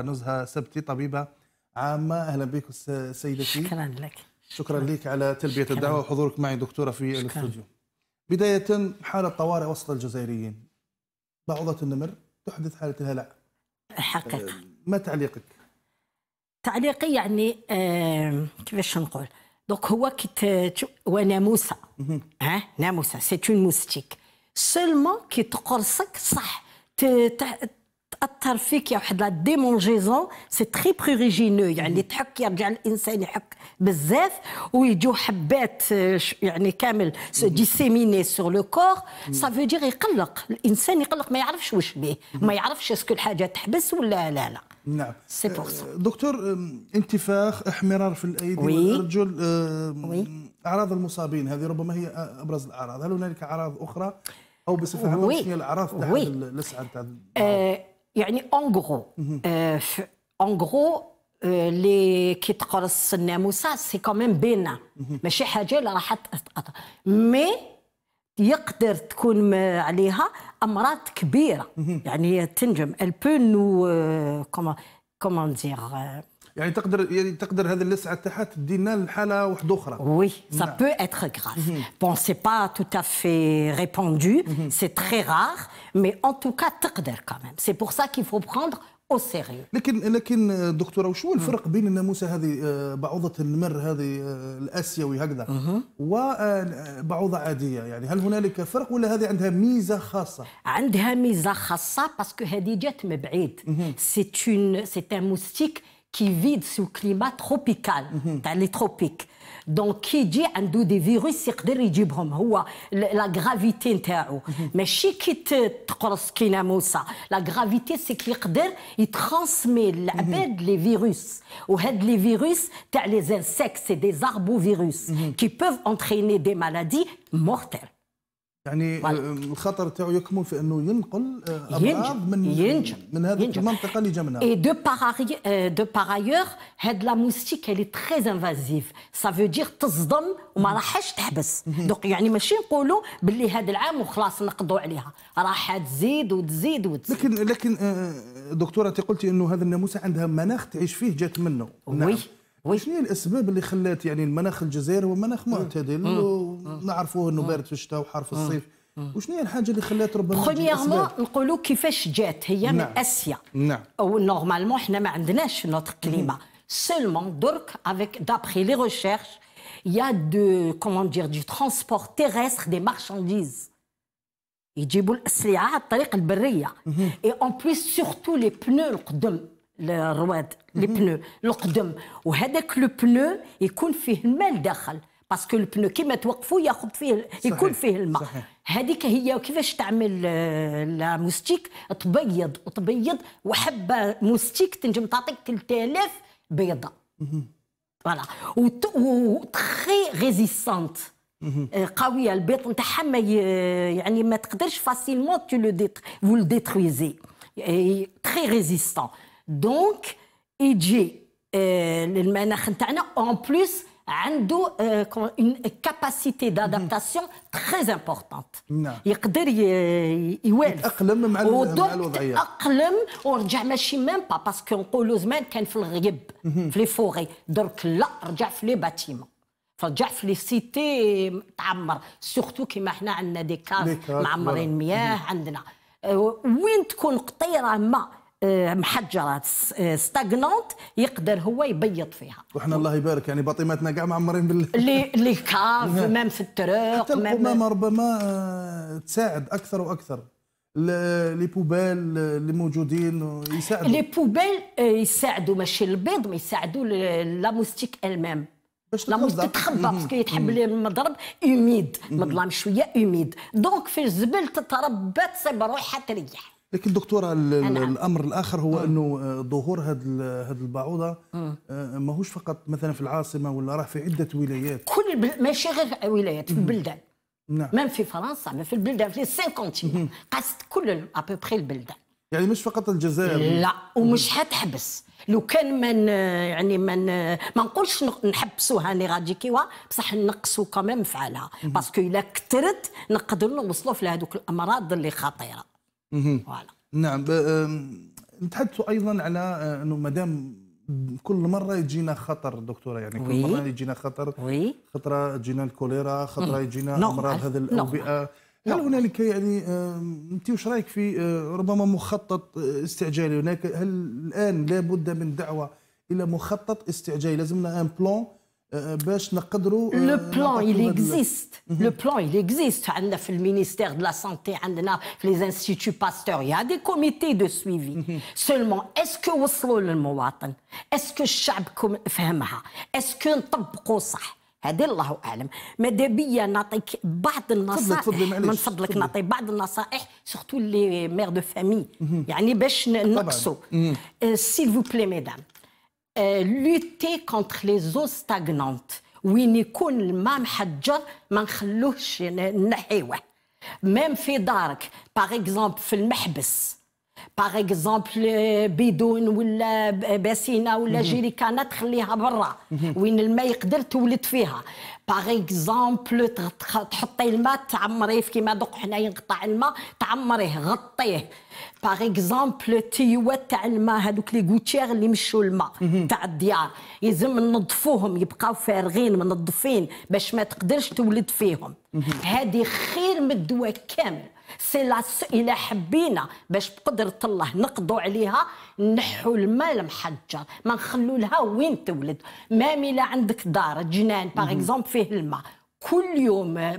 نزهه سبتي طبيبه عامه اهلا بك سيدتي شكرا لك شكرا, لك على تلبيه الدعوه وحضورك معي دكتوره في الاستوديو بدايه حاله طوارئ وسط الجزائريين بعوضه النمر تحدث حاله الهلع حقيقه ما تعليقك؟ تعليقي يعني كيفاش نقول دونك هو كي وناموسه ها ناموسه سي اون موستيك سولمون كي تقرصك صح تاثر فيك يا واحد لا ديمونجيزون سي تري بروريجينو يعني تحك يرجع الانسان يحك بزاف ويجو حبات آه، يعني كامل ديسيميني سور لو كور سا فو دير يقلق الانسان يقلق ما يعرفش واش به ما يعرفش اسكو الحاجه تحبس ولا لا لا نعم سي بور آه، دكتور انتفاخ احمرار في الايدي وي. والارجل اعراض المصابين هذه ربما هي ابرز الاعراض هل هنالك اعراض اخرى او بصفه عامه شنو الاعراض تاع الاسعه تاع يعني اون غرو اون غرو اللي كي تقرص الناموسه سي كوميم بينا ماشي حاجه اللي راح تتاثر مي يقدر تكون عليها امراض كبيره mhm. يعني تنجم البو نو كومون كومون دير يعني تقدر يعني تقدر هذه اللسعه تاعها تدينا لحاله واحده اخرى وي سا بو اتر غراف بون سي با توت افي ريبوندو سي تري رار مي ان توكا تقدر كمان سي بور سا كيل فو بروندر او سيريو لكن لكن دكتوره وشو الفرق بين الناموسه هذه آه، بعوضه النمر هذه آه، الاسيوي هكذا وبعوضه آه، عاديه يعني هل هنالك فرق ولا هذه عندها ميزه خاصه؟ عندها ميزه خاصه باسكو هذه جات من بعيد سي اون سي ان موستيك qui vit sous climat tropical, mhm. dans les tropiques. Donc, qui dit un des virus, euh, la gravité mhm. Mais si qui hein, la gravité, c'est il transmet les mhm. virus. Ou les virus, les insectes, c'est des arbovirus qui peuvent entraîner des maladies mortelles. يعني آه، الخطر تاعو يكمن في انه ينقل امراض آه، من ينجم من هذه المنطقه اللي جا منها اي دو باغ دو باغ هاد لا موستيك اللي تري انفازيف سا فو دير تصدم وما راحش تحبس دوك يعني ماشي نقولوا باللي هذا العام وخلاص نقضوا عليها راح تزيد وتزيد وتزيد لكن لكن آه، دكتوره انت قلتي انه هذا الناموسه عندها مناخ تعيش فيه جات منه وي نعم. وي شنو الاسباب اللي خلات يعني المناخ الجزائري هو مناخ معتدل آه. نعرفوه انه آه. بارد في الشتاء وحار في آه. الصيف وشنو هي الحاجه اللي خلات ربما بريميرمون نقولوا كيفاش جات هي من نعم. اسيا نعم او نورمالمون حنا ما عندناش نوتر كليما سولمون درك افيك دابخي لي ريشيرش يا دو كومون دير دو ترونسبور تيرستر دي مارشانديز يجيبوا الاسلحه على الطريق البريه اي اون بليس سورتو لي بنو القدم الرواد لي بنو القدم وهذاك لو بنو يكون فيه الماء داخل باسكو البنو كيما توقفوا ياخذ فيه يكون فيه الماء هذيك هي كيفاش تعمل لا موستيك تبيض وتبيض وحبه موستيك تنجم تعطيك 3000 بيضه فوالا وتخي ريزيستانت قويه البيض نتاعها ما يعني ما تقدرش فاسيلمون تو لو فو لو ديترويزي تخي ريزيستون دونك يجي المناخ نتاعنا اون بليس عنده اون كاباسيتي دادابتاسيون تري امبورطونت يقدر يوالف يتاقلم مع, الوضعيه يتاقلم ورجع ماشي ميم با باسكو نقولوا زمان كان في الغيب في لي فوغي درك لا رجع في لي باتيمون فرجع في لي سيتي تعمر سورتو كيما حنا عندنا دي كاز معمرين مياه عندنا وين تكون قطيره ما آه، محجرات ستاغنونت آه، يقدر هو يبيض فيها وحنا الله يبارك يعني بطيماتنا كاع معمرين بال لي لي كاف مام نعم. في الطرق مام ربما آه، تساعد اكثر واكثر لي بوبال اللي موجودين يساعدوا لي بوبال يساعدوا ماشي البيض ما يساعدوا لا موستيك المام باش لا تتخبى باسكو يتحب لي المضرب اوميد مظلام شويه اوميد دونك في الزبل تتربى تصيب روحها تريح لكن دكتوره نعم. الامر الاخر هو م. انه آه، ظهور هذا هذا البعوضه آه، ماهوش فقط مثلا في العاصمه ولا راه في عده ولايات كل ماشي غير ولايات في البلدان نعم مام في فرنسا ما في البلدان في 50 قصد كل ابوبخي البلدان يعني مش فقط الجزائر لا ومش حتحبس لو كان من آه، يعني من ما نقولش نحبسوها كيوا بصح نقصوا كمان فعلها باسكو الا كثرت نقدروا نوصلوا في هذوك الامراض اللي خطيره فوالا نعم نتحدث ايضا على آه، انه دام كل مره يجينا خطر دكتوره يعني كل مره يجينا خطر وي. خطره تجينا الكوليرا خطره يجينا نعم، امراض هذه نعم. الاوبئه هل نعم. هنالك يعني انت وش رايك في آه، ربما مخطط آه، استعجالي هناك هل الان لابد من دعوه الى مخطط استعجالي لازمنا ان بلان Le plan, il existe. Le plan, il existe. Il y a le ministère de la Santé, les instituts pasteurs, il y a des comités de suivi. Seulement, est-ce que vous le levez, est-ce que chaque femme, est-ce que nous entendons ça Mais il y a des gens qui ne peuvent pas faire ça. Surtout les mères de famille. Euh، s'il vous plaît, mesdames. Euh, lutter contre les eaux stagnantes. même يكون الماء محجر ما نخلوهش نحيوه ميم في par exemple باغ اكزومبل بيدون ولا باسينه ولا جيريكانه تخليها برا وين الماء يقدر تولد فيها باغ اكزومبل تحطي الماء تعمريه كيما دوك حنايا نقطع الماء تعمريه غطيه باغ اكزومبل التيوات تاع الماء هذوك لي غوتيغ اللي مشوا الماء تاع الديار يلزم ننظفوهم يبقاو فارغين منظفين باش ما تقدرش تولد فيهم هذه خير من الدواء كامل سي لا الا حبينا باش بقدره الله نقضوا عليها نحوا المال محجر ما نخلو لها وين تولد مامي لا عندك دار جنان باغ اكزومبل فيه الماء كل يوم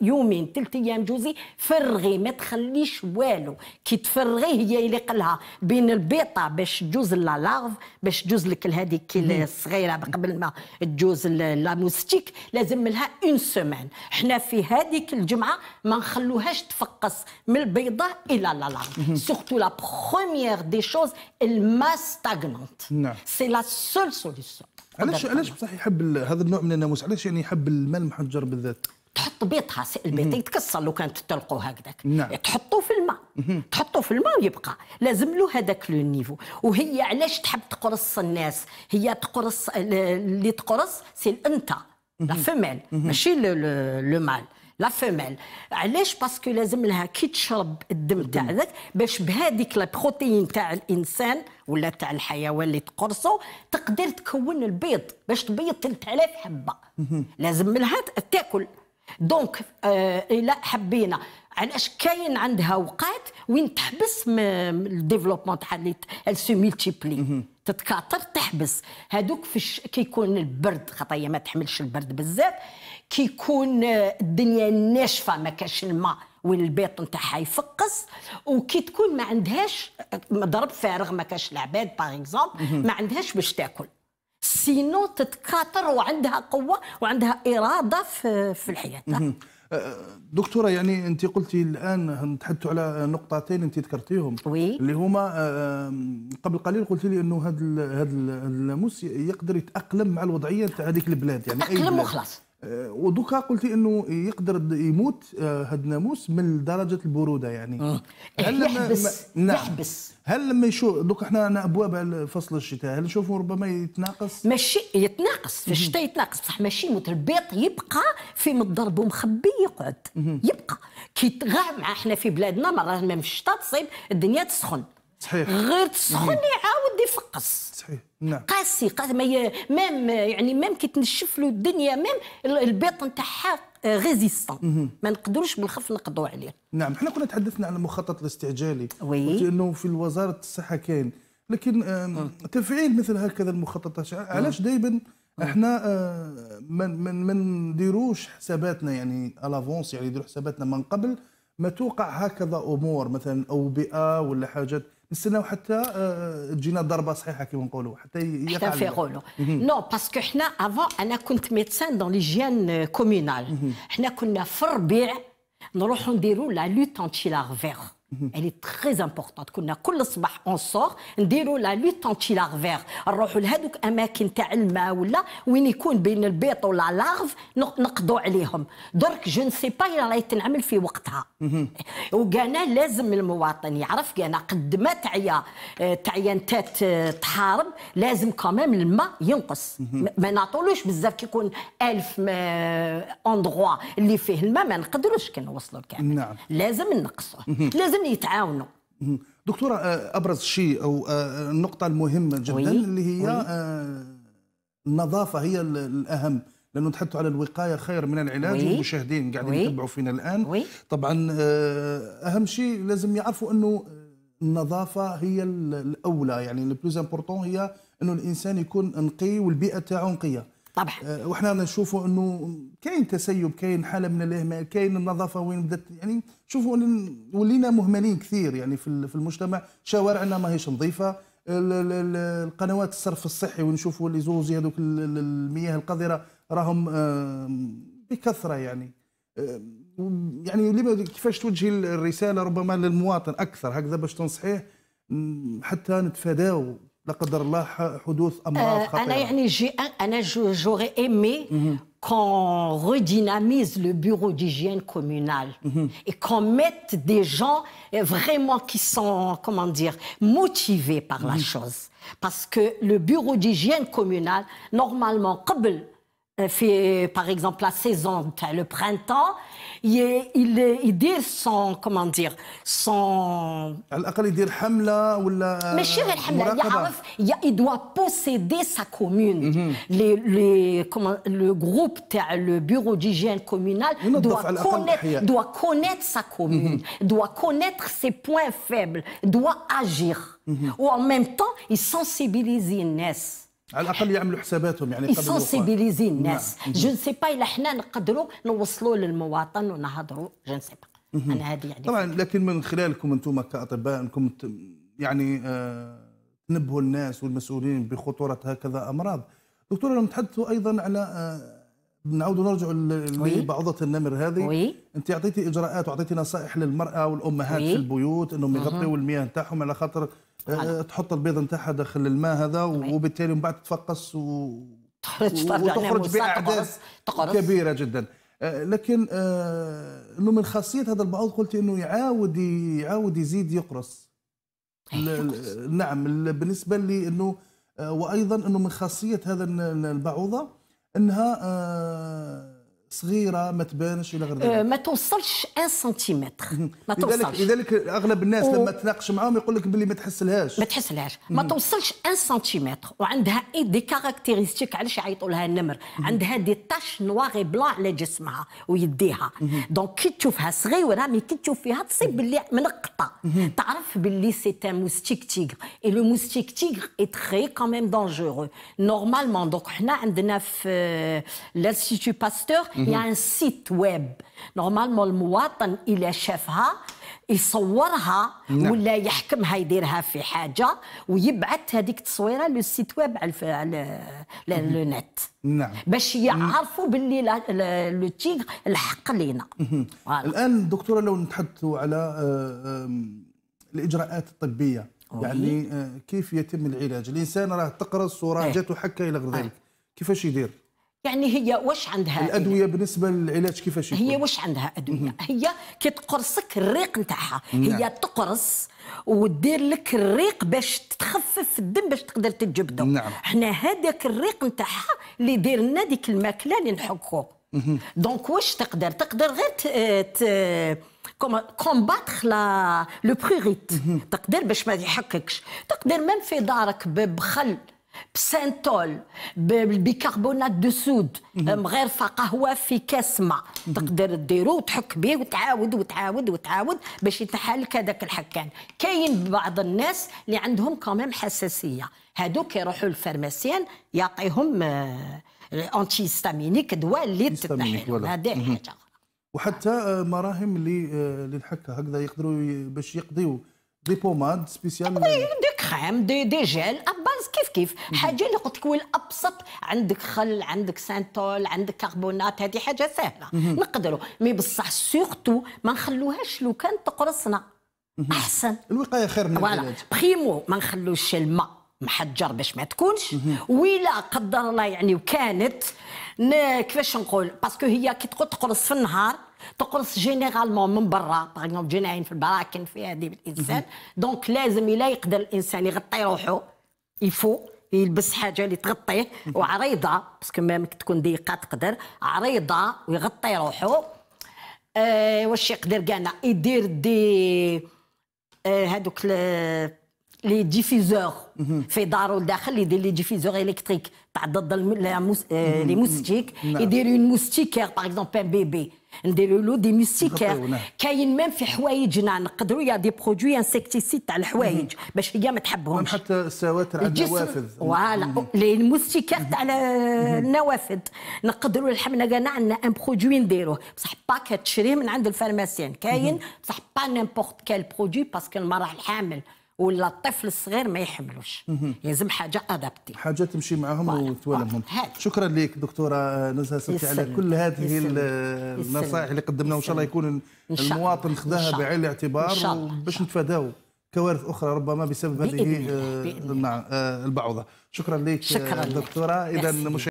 يومين ثلاث ايام جوزي فرغي ما تخليش والو كي تفرغي هي اللي قالها بين البيطه باش تجوز لا لارف باش تجوز لك هذيك الصغيره قبل ما تجوز لا موستيك لازم لها اون سومان حنا في هذيك الجمعه ما نخلوهاش تفقص من البيضه الى لا لارف سورتو لا بروميير دي شوز الماء ستاغنونت سي لا سول سوليسيون علاش علاش بصح يحب هذا النوع من الناموس علاش يعني يحب الماء المحجر بالذات تحط بيضها البيض يتكسر لو كان تلقوه هكذاك نعم. تحطوا في الماء تحطوا في الماء ويبقى لازم له هذاك لو نيفو وهي علاش تحب تقرص الناس هي تقرص اللي تقرص سي الانثى لا فيميل ماشي لو مال لا فيميل علاش باسكو لازم لها كي تشرب الدم تاع ذاك باش بهذيك البروتين تاع الانسان ولا تاع الحيوان اللي تقرصو تقدر تكون البيض باش تبيض 3000 حبه لازم لها تاكل دونك آه الى حبينا علاش كاين عندها وقت وين تحبس الديفلوبمون تاع اللي سو ملتيبلي تتكاثر تحبس هذوك كيكون البرد خطايا ما تحملش البرد بزاف كيكون آه، الدنيا ناشفه ما كاش الماء وين البيض نتاعها يفقس وكي تكون ما عندهاش آه، مضرب فارغ ما كاش العباد باغ اكزومبل ما عندهاش باش تاكل سينو تتكاثر وعندها قوه وعندها اراده في, في الحياه آه، دكتوره يعني انت قلتي الان نتحدثوا على نقطتين انت ذكرتيهم وي اللي هما قبل قليل قلتي لي انه هذا هذا الموس يقدر يتاقلم مع الوضعيه تاع هذيك البلاد يعني اي بلاد. وخلاص آه، ودوكا قلتي انه يقدر يموت هاد آه، الناموس من درجه البروده يعني آه. هل إيه، يحبس نعم. يحبس هل لما يشوف دوك احنا انا ابواب فصل الشتاء هل نشوفوا ربما يتناقص ماشي يتناقص في الشتاء يتناقص بصح ماشي متربيط يبقى في مضرب ومخبي يقعد يبقى كي تغار مع احنا في بلادنا مرة ما في الشتاء تصيب الدنيا تسخن صحيح غير تسخن يعاود يفقس صحيح نعم قاسي قاسي ميم يعني ميم كي تنشف له الدنيا ميم البيط نتاعها غيزيستون آه، ما نقدروش بالخف نقضوا عليه نعم حنا كنا تحدثنا عن المخطط الاستعجالي وي انه في وزاره الصحه كاين لكن تفعيل مثل هكذا المخططات علاش دائما احنا آه، من من ما نديروش حساباتنا يعني الافونس يعني نديرو حساباتنا من قبل ما توقع هكذا امور مثلا اوبئه ولا حاجات نستناو حتى آه، آه، تجينا الضربه صحيحه كما نقولوا حتى يقع حتى فيقولوا نو باسكو حنا افون انا كنت ميدسان دون ليجيان كومونال حنا كنا في الربيع نروحوا نديروا لا لوت انتي لارفيغ Elle est très importante. كنا كل صباح اون سور نديروا لا لوت انتي لارفير نروحوا لهذوك اماكن تاع الماء ولا وين يكون بين البيض ولا لارف نقضوا عليهم درك جو نسي با الا راهي تنعمل في وقتها وكانا لازم المواطن يعرف كانا قد ما تعيا آه، تعيا انت آه، تحارب لازم كمام الماء ينقص ما نعطولوش بزاف كيكون 1000 اندروا اللي فيه الماء ما نقدروش كنوصلوا كامل نعم لازم نقصوه لازم لازم يتعاونوا دكتوره آه، ابرز شيء او آه، آه، النقطه المهمه جدا وي. اللي هي وي. النظافه هي الاهم لانه نتحدثوا على الوقايه خير من العلاج المشاهدين قاعدين يتبعوا فينا الان وي. طبعا اهم شيء لازم يعرفوا انه النظافه هي الاولى يعني البلوز امبورتون هي انه الانسان يكون نقي والبيئه تاعه نقيه طبعا آه، وحنا نشوفوا أنه كاين تسيب كاين حالة من الإهمال كاين النظافة وين بدأت يعني شوفوا ولينا مهملين كثير يعني في المجتمع شوارعنا ماهيش نظيفة القنوات الصرف الصحي ونشوفوا اللي زوزي هذوك المياه القذره راهم بكثره يعني يعني لما كيفاش توجهي الرساله ربما للمواطن اكثر هكذا باش تنصحيه حتى نتفاداو Euh, j'aurais aimé mm-hmm. qu'on redynamise le bureau d'hygiène communale mm-hmm. et qu'on mette des gens euh, vraiment qui sont, comment dire, motivés par la mm-hmm. chose. Parce que le bureau d'hygiène communale, normalement, euh, fait par exemple la saison, le printemps, il, il, il dit son, comment dire, son... Il doit posséder sa commune. Mhm. comment, le groupe, le bureau d'hygiène communal doit connaître, doit connaître sa commune, mhm. doit connaître ses points faibles, doit agir. Mhm. Ou en même temps, il sensibilise Inès. على الاقل يعملوا حساباتهم يعني قبل سونسيبيليزي نعم. الناس جو سي با الا حنا نقدروا نوصلوا للمواطن ونهضروا جو سي با انا هذه يعني طبعا لكن من خلالكم انتم كاطباء انكم يعني آه تنبهوا الناس والمسؤولين بخطوره هكذا امراض دكتوره لما تحدثوا ايضا على آه نعود نرجع لبعوضة النمر هذه وي. انت اعطيتي اجراءات واعطيتي نصائح للمراه والامهات وي. في البيوت انهم يغطيوا المياه نتاعهم على خاطر آه، تحط البيض نتاعها داخل الماء هذا وبالتالي من بعد تفقص و... تخرج وتخرج باعداد كبيره جدا آه، لكن آه، انه من خاصيه هذا البعوض قلت انه يعاود يعاود يزيد يقرص إيه، نعم بالنسبه لي انه وايضا انه من خاصيه هذا البعوضه انها صغيره ما تبانش الى غير ذلك أه، ما توصلش 1 سنتيمتر ما توصلش لذلك اغلب الناس و... لما تناقش معاهم يقول لك باللي ما تحسلهاش ما تحسلهاش ما توصلش 1 سنتيمتر وعندها اي دي كاركتيريستيك علاش يعيطوا لها النمر عندها دي تاش نواغي بلا على جسمها ويديها دونك كي تشوفها صغيره مي كي تشوف فيها تصيب باللي منقطه تعرف باللي سي ان موستيك تيغ اي لو موستيك تيغ اي تري كان ميم نورمالمون دونك حنا عندنا في لانستيتو باستور يعني سيت ويب نورمالمون المواطن إلى شافها يصورها نعم. ولا يحكمها يديرها في حاجه ويبعث هذيك التصويره للسيت ويب على لو نت نعم باش يعرفوا باللي لو تيغ الحق لينا الان دكتوره لو نتحدثوا على آه، الاجراءات الطبيه يعني آه، كيف يتم العلاج الانسان راه تقرص وراه جاته حكه الى غير ذلك إيه. كيفاش يدير يعني هي واش عندها الادويه بالنسبه للعلاج كيفاش هي واش عندها ادويه هي كي تقرصك الريق نتاعها هي نعم. تقرص ودير لك الريق باش تخفف الدم باش تقدر تتجبدو نعم. حنا هذاك الريق نتاعها اللي دير لنا ديك الماكله اللي نحكو دونك واش تقدر تقدر غير ت... كومباتخ لا لو بروغيت تقدر باش ما يحككش تقدر ميم في دارك بخل بسانتول بيكربونات دو سود مغرفه قهوه في كاس ماء تقدر ديرو وتحك به وتعاود وتعاود وتعاود باش يتحل لك هذاك الحكان كاين بعض الناس اللي عندهم كوميم حساسيه هذوك يروحوا للفارماسيان يعطيهم انتي آه، ستامينيك دواء اللي تتنحي هذه حاجه وحتى مراهم للحكه آه، هكذا يقدروا باش يقضيوا دي بوماد سبيسيال دي كريم دي دي جيل اباز كيف كيف mhm. حاجه اللي قلت لك هو الابسط عندك خل عندك سانتول عندك كربونات هذه حاجه سهله mhm. نقدروا مي بصح سورتو ما نخلوهاش لو كان تقرصنا mhm. احسن الوقايه خير من العلاج بريمو ما نخلوش الماء محجر باش ما تكونش ولا قدر الله يعني وكانت كيفاش نقول باسكو هي كي تقول تقرص في النهار تقرص جينيرالمون من برا باغ اكزومبل جناين في البراكن في هذه الانسان دونك لازم الا يقدر الانسان يغطي روحه يفو يلبس حاجه اللي تغطيه وعريضه باسكو ميم تكون ضيقه تقدر عريضه ويغطي روحه آه واش يقدر كاع يدير دي آه هذوك لي ديفيزور في دارو الداخل يدير لي ديفيزور الكتريك تاع ضد آه، لي موستيك نعم. يدير اون موستيكير باغ اكزومبل بيبي نديرو له دي ميسيكير كاين ميم في حوايجنا نقدروا يا دي برودوي انسكتيسيد تاع الحوايج باش هي ما تحبهمش حتى السواتر على النوافذ فوالا لي ميسيكير تاع النوافذ نقدروا الحمنا كاع عندنا ان برودوي نديروه بصح باك تشريه من عند الفارماسيان كاين بصح با نيمبورت كال برودوي باسكو المراه الحامل ولا الطفل الصغير ما يحملوش لازم حاجه ادابتي حاجه تمشي معاهم وتوالمهم شكرا لك دكتوره نزهه سنتي على كل هذه النصائح اللي قدمناها وان شاء الله يكون المواطن خذاها بعين الاعتبار باش نتفاداو كوارث اخرى ربما بسبب هذه آه، آه، البعوضه شكرا لك شكرا آه، دكتوره اذا